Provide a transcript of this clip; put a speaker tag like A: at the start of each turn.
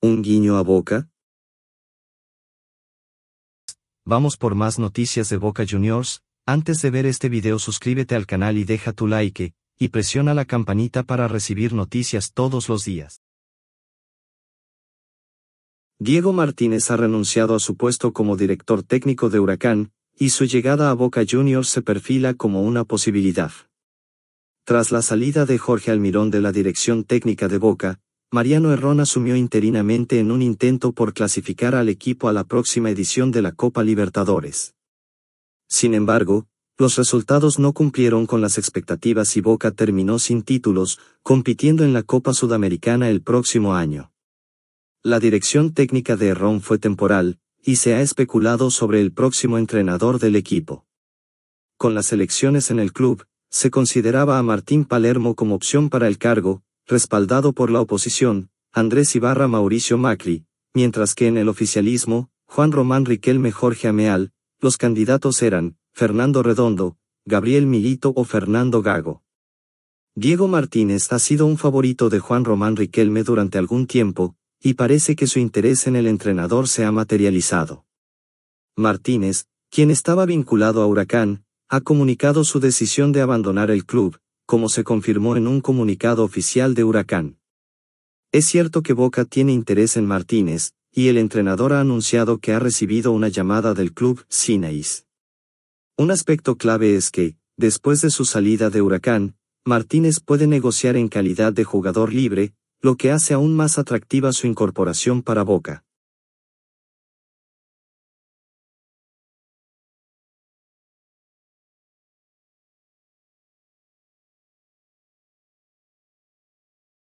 A: ¿Un guiño a Boca? Vamos por más noticias de Boca Juniors, antes de ver este video suscríbete al canal y deja tu like, y presiona la campanita para recibir noticias todos los días. Diego Martínez ha renunciado a su puesto como director técnico de Huracán, y su llegada a Boca Juniors se perfila como una posibilidad. Tras la salida de Jorge Almirón de la dirección técnica de Boca, Mariano Herrón asumió interinamente en un intento por clasificar al equipo a la próxima edición de la Copa Libertadores. Sin embargo, los resultados no cumplieron con las expectativas y Boca terminó sin títulos, compitiendo en la Copa Sudamericana el próximo año. La dirección técnica de Herrón fue temporal, y se ha especulado sobre el próximo entrenador del equipo. Con las elecciones en el club, se consideraba a Martín Palermo como opción para el cargo, respaldado por la oposición, Andrés Ibarra Mauricio Macri, mientras que en el oficialismo, Juan Román Riquelme Jorge Ameal, los candidatos eran, Fernando Redondo, Gabriel Milito o Fernando Gago. Diego Martínez ha sido un favorito de Juan Román Riquelme durante algún tiempo, y parece que su interés en el entrenador se ha materializado. Martínez, quien estaba vinculado a Huracán, ha comunicado su decisión de abandonar el club, como se confirmó en un comunicado oficial de Huracán. Es cierto que Boca tiene interés en Martínez, y el entrenador ha anunciado que ha recibido una llamada del club Cineis. Un aspecto clave es que, después de su salida de Huracán, Martínez puede negociar en calidad de jugador libre, lo que hace aún más atractiva su incorporación para Boca.